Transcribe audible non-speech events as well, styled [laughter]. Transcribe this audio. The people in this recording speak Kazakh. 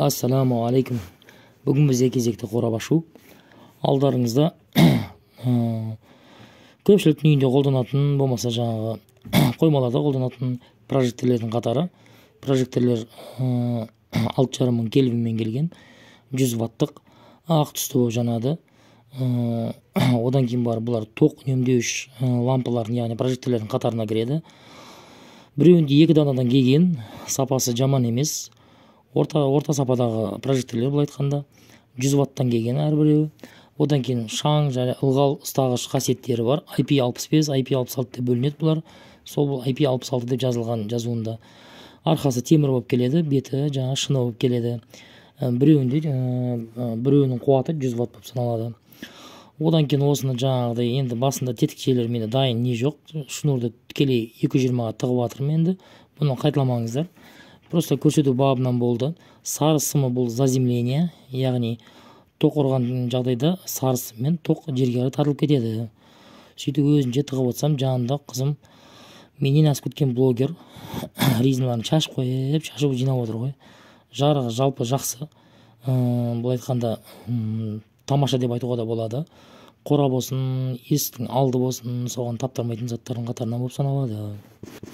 ассаламу алейкум бүгін бізде кезекті қорап ашу алдарыңызда [coughs] ә, көпшіліктің үйінде қолданатын болмаса жаңағы [coughs] қоймаларда қолданатын прожекторлердің қатары прожекторлер ә, [coughs] алты жарым мың кельвинмен келген жүз ваттық ақ түсті болып жанады ә, одан кейін бар бұлар тоқ үнемдеуіш лампалардың яғни прожекторлердің қатарына кіреді біреуінде екі данадан келген сапасы жаман емес орта орта сападағы прожекторлер былай айтқанда жүз ваттан келген әрбіреуі одан кейін шаң және ылғал ұстағыш қасиеттері бар IP 65, IP алты деп бөлінеді бұлар сол IP алты деп жазылған жазуында арқасы темір болып келеді беті жаңағы шыны болып келеді біреуінде ә, біреуінің қуаты жүз ватт болып саналады одан кейін осыны жаңағыдай енді басында тетікшелер менде дайын не жоқ шнурды тікелей екі жүз жиырмаға тығып жатырмын енді бұны қайталамаңыздар просто көрсету бабынан болды сарысымы бұл заземление яғни тоқ ұрған жағдайда сары мен тоқ жерге қарай тартылып кетеді сөйтіп өзімше тығып отырсам жанымда қызым менен асып кеткен блогер [coughs] резиналарын шашып қойып шашып жинап отыр ғой жарығы жалпы жақсы былай айтқанда тамаша деп айтуға да болады қора болсын есіктің алды болсын соған таптырмайтын заттардың қатарынан болып саналады